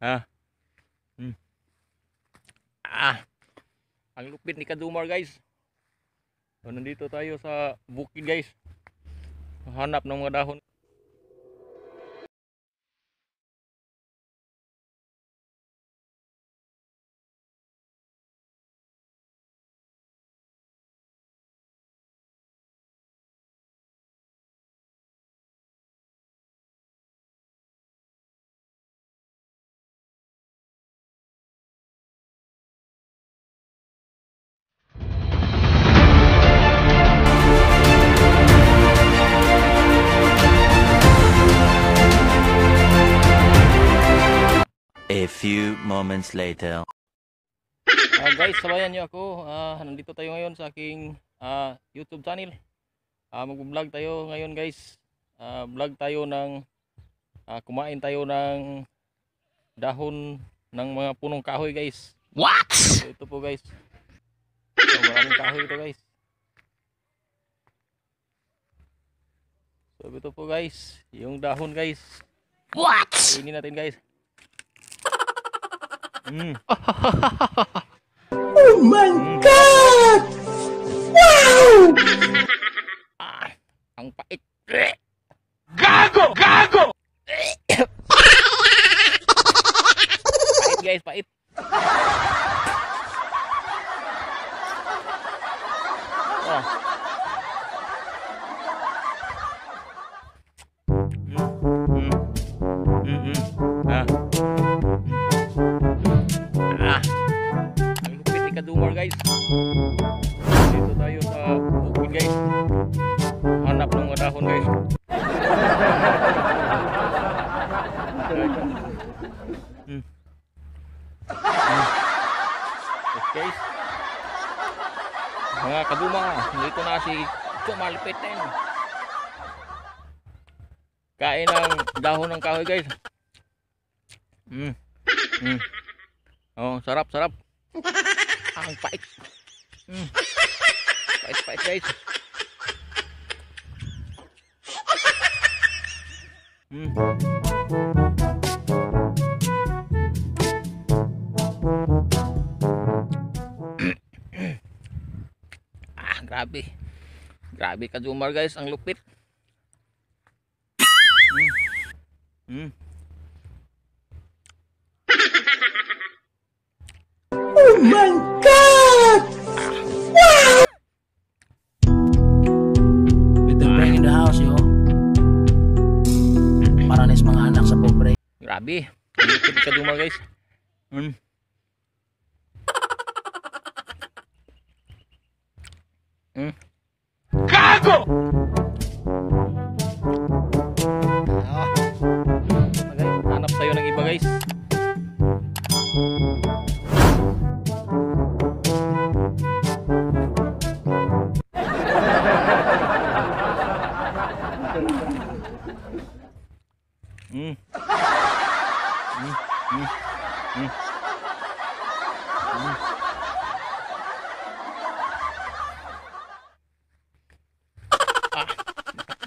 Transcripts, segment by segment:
Ha? Hmm. Ah. Ang lupit ni Kadumar guys. So, nandito tayo sa bukid guys. Hanap ng mga dahon. A few moments later. Uh, guys, sabayan niyo ako. Uh, nandito tayo ngayon sa aking uh, YouTube channel. Uh, Mag-vlog tayo ngayon guys. Uh, vlog tayo ng uh, kumain tayo ng dahon ng mga punong kahoy guys. What? So, ito po guys. So, maraming kahoy ito guys. So ito po guys, yung dahon guys. What? Kainin natin guys. Mm. oh my mm. God! Wow! ah, ang pait. Gago! Gago! pait guys, pait. Oh. Hmm. Hmm. Okay. Mga kaduma, dito na si Kumalipitin. Kain ng dahon ng kahoy guys. Mm. Mm. Oh, sarap, sarap. Ang pait. Mm. Pait, pait guys. Mm. grabe grabe ka zoomer guys ang lupit mm. Mm. oh my god wow with the brain in the house yo paranis mga anak sa pobre grabe ang lupit ka zoomer guys mm. Hum? Cago!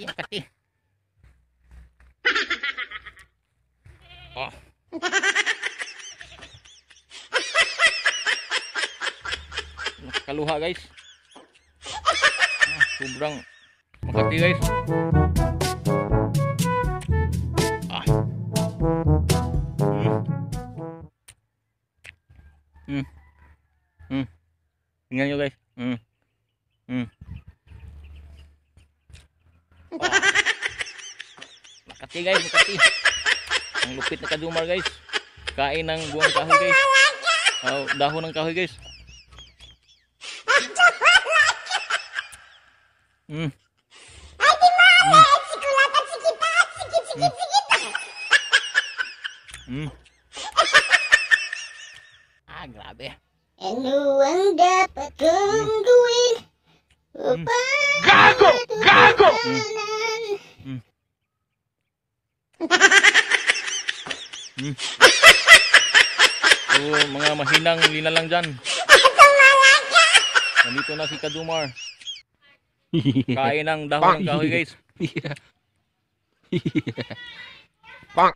iya kati. Oh. Nakaluha guys. Ah, sobrang makati guys. Ah. Hmm. Hmm. hmm. Tingnan nyo guys. Hmm. Hmm. Makati guys, makati. Ang lupit na kadumar guys. Kain ng buong kahoy guys. Oh, dahon ng kahoy guys. Hmm. Hmm. Ah, Gago! Gago! Hmm. mahinang lina lang dyan. Nandito na si Kadumar. Kain ng dahon ng kahoy guys. Pang!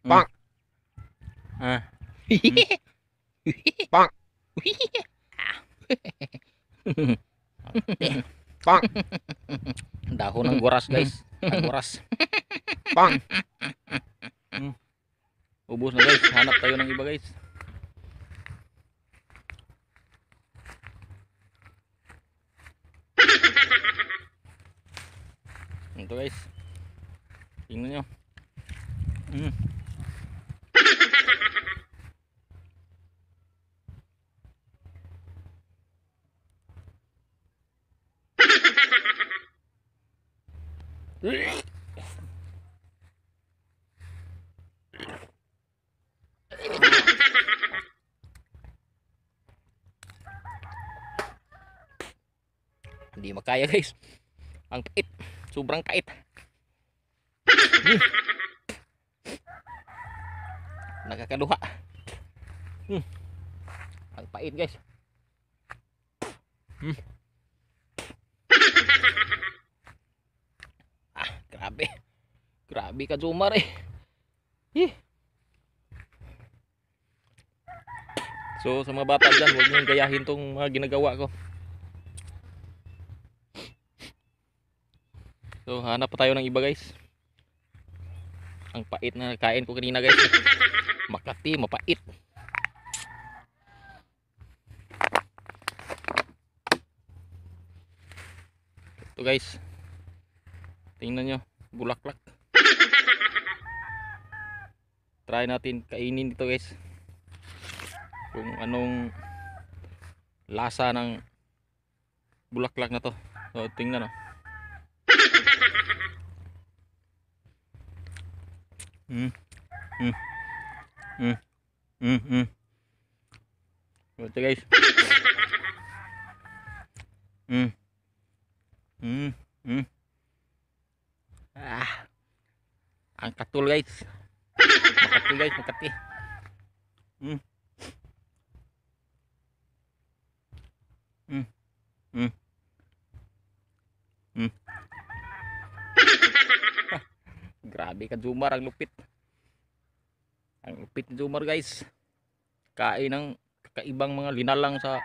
Pang! Ah. Hmm. Pang! Pang! Dahon ng guras guys. Ang guras. Pang! ubos na guys hanap tayo ng iba guys ito guys tingnan nyo mm. Yeah. kaya guys ang kait sobrang kait hmm. nakakaluha hmm. ang pait guys hmm. ah grabe grabe ka zoomer eh Hih. So sa mga bata dyan, huwag nyo gayahin tong mga ginagawa ko. So hanap pa tayo ng iba guys. Ang pait na kain ko kanina guys. Makati, mapait. Ito guys. Tingnan nyo. Bulaklak. Try natin kainin ito, guys. Kung anong lasa ng bulaklak na to. So tingnan oh. Hmm. Hmm. Hmm. Hmm. hmm. Gitu guys. Hmm. Hmm. Hmm. Ah. Angkat tul guys. Angkat tul guys, angkat nih. Hmm. Hmm. Hmm. Hmm. grabe ka zoomar ang lupit ang lupit zoomar guys kain ng kakaibang mga linalang sa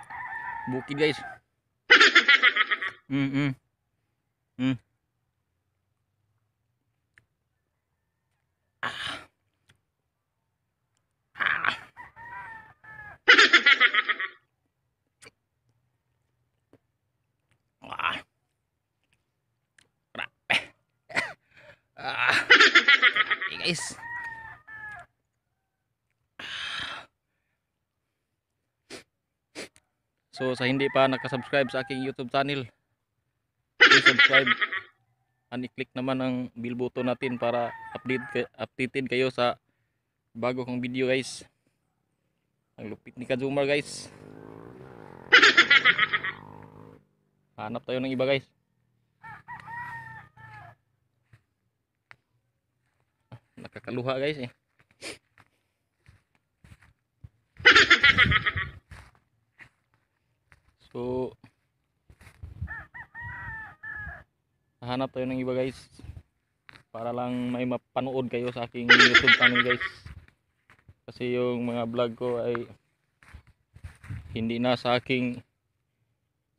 bukid guys mm -mm. Mm. is So sa hindi pa nakasubscribe sa aking YouTube channel, please subscribe and i-click naman ang bell button natin para update updated kayo sa bago kong video guys. Ang lupit ni Kazumar guys. Hanap tayo ng iba guys. Kakaluha guys eh. So Hanap tayo ng iba guys para lang may mapanood kayo sa aking YouTube channel guys. Kasi yung mga vlog ko ay hindi na sa aking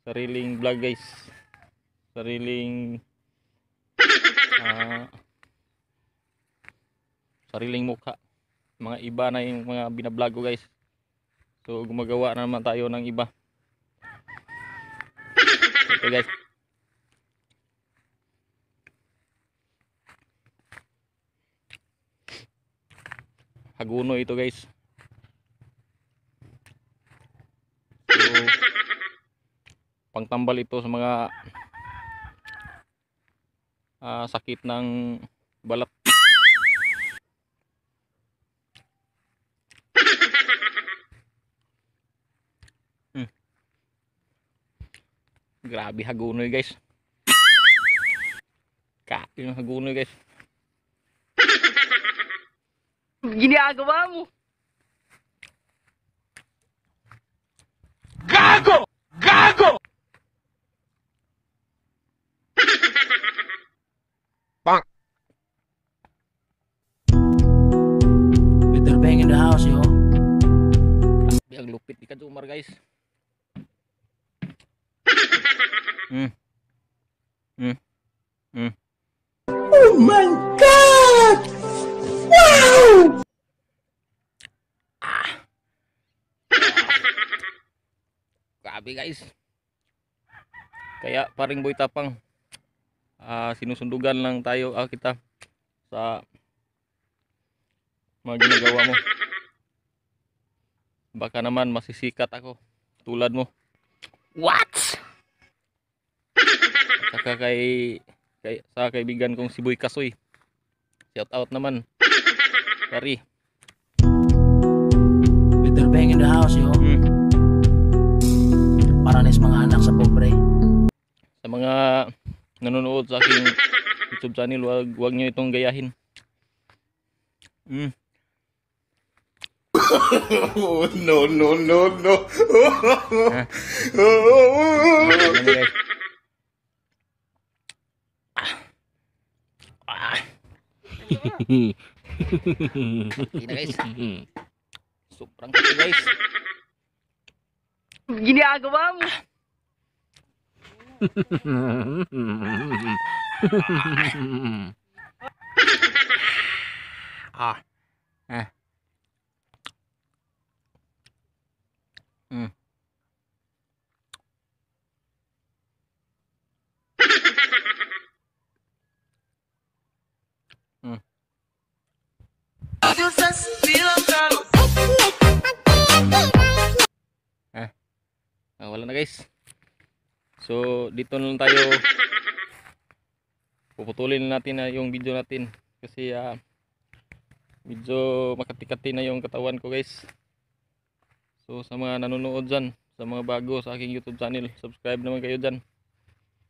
sariling vlog guys. Sariling uh, sariling mukha mga iba na yung mga binablog ko guys so gumagawa na naman tayo ng iba okay guys haguno ito guys so, pangtambal ito sa mga uh, sakit ng balat Grabe hagunoy guys. Kapi ng hagunoy guys. Giniagawa mo. Gago! Gago! Pang. Peter Bang in the house, yo. ang lupit ni Kajumar guys. Hmm. Hmm. Hmm. Oh my god. Wow. Ah. Grabe guys. Kaya paring boy tapang Ah sinusundugan lang tayo ah kita sa mga ginagawa mo. Baka naman masisikat ako tulad mo. What? Tsaka kay, kay sa kaibigan kong si Boy Kasoy. Shout out naman. Pari. Peter Bang in the house, yo. Mm. Paranis mga anak sa pobre. Sa mga nanonood sa aking YouTube channel, wag, wag nyo itong gayahin. Mm. oh, no, no, no, no. ah. oh, oh, oh, oh. Hindi guys. Sobrang kasi guys. Ginagawa mo. ah. Ah. Mm. Ah, ah, wala na guys. So, dito na lang tayo. Puputulin natin na yung video natin. Kasi, ah, uh, medyo makatikati na yung katawan ko guys. So, sa mga nanonood dyan, sa mga bago sa aking YouTube channel, subscribe naman kayo dyan.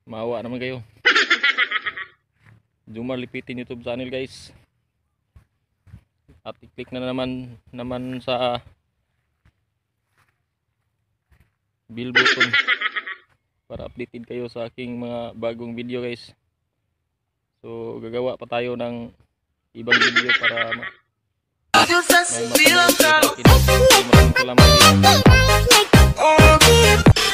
Maawa naman kayo. Medyo malipitin YouTube channel guys at i-click na naman naman sa bell button para updated kayo sa aking mga bagong video guys so gagawa pa tayo ng ibang video para ma may matuloy sa salamat. Oh,